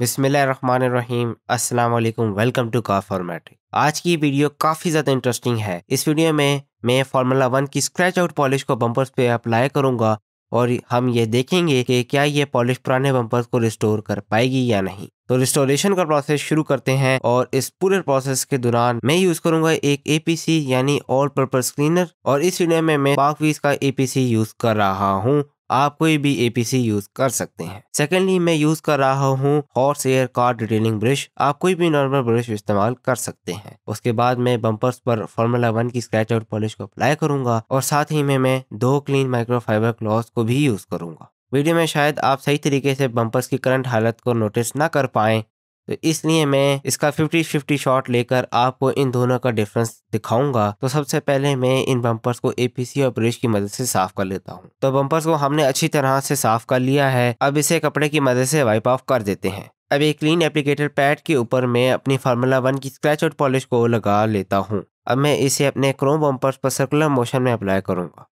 बिस्मिल्लाहिर्रहमानिर्रहीम अस्सलाम वालेकुम वेलकम टू कार फॉर्मेट आज की वीडियो काफ़ी ज़्यादा इंटरेस्टिंग है इस वीडियो में मैं फार्मूला वन की स्क्रैच आउट पॉलिश को बम्पर्स पे अप्लाई करूंगा और हम ये देखेंगे कि क्या ये पॉलिश पुराने बम्पर्स को रिस्टोर कर पाएगी या नहीं तो रिस्टोरेशन का प्रोसेस शुरू करते हैं और इस पूरे प्रोसेस के दौरान मैं यूज करूंगा एक एपीसी यानी ऑल पर्पज क्लीनर और इस वीडियो में मैं पाकवीज का एपीसी यूज कर रहा हूँ आप कोई भी एपीसी यूज कर सकते हैं सेकेंडली मैं यूज कर रहा हूँ horse hair car detailing brush आप कोई भी नॉर्मल ब्रश इस्तेमाल कर सकते हैं उसके बाद मैं बम्पर्स पर फॉर्मूला वन की स्क्रेच और पॉलिश को अप्लाई करूंगा और साथ ही में मैं दो क्लीन माइक्रोफाइबर क्लॉथ को भी यूज करूंगा वीडियो में शायद आप सही तरीके से बम्पर्स की करंट हालत को नोटिस ना कर पाएं तो इसलिए मैं इसका फिफ्टी फिफ्टी शॉट लेकर आपको इन दोनों का डिफरेंस दिखाऊंगा तो सबसे पहले मैं इन बम्पर्स को एपीसी और ब्रश की मदद से साफ कर लेता हूँ तो बम्पर्स को हमने अच्छी तरह से साफ कर लिया है अब इसे कपड़े की मदद से वाइप ऑफ कर देते हैं अब एक क्लीन एप्लीकेटर पैड के ऊपर मैं अपनी फार्मूला वन की स्क्रैच और पॉलिश को लगा लेता हूँ अब मैं इसे अपने क्रोम बम्पर्स पर सर्कुलर मोशन में अप्लाई करूंगा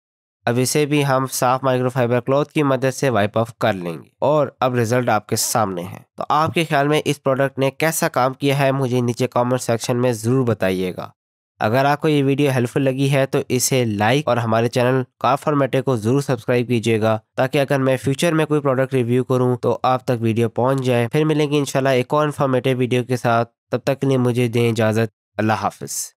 अब इसे भी हम साफ माइक्रोफाइबर क्लॉथ की मदद से वाइप ऑफ कर लेंगे और अब रिजल्ट आपके सामने है तो आपके ख्याल में इस प्रोडक्ट ने कैसा काम किया है मुझे नीचे कमेंट सेक्शन में ज़रूर बताइएगा अगर आपको ये वीडियो हेल्पफुल लगी है तो इसे लाइक और हमारे चैनल का फॉर्मेटे को ज़रूर सब्सक्राइब कीजिएगा ताकि अगर मैं फ्यूचर में कोई प्रोडक्ट रिव्यू करूँ तो आप तक वीडियो पहुँच जाए फिर मिलेंगे इनशाला एक और इन्फॉर्मेटिव वीडियो के साथ तब तक के लिए मुझे दें इजाज़त अल्लाह हाफिज़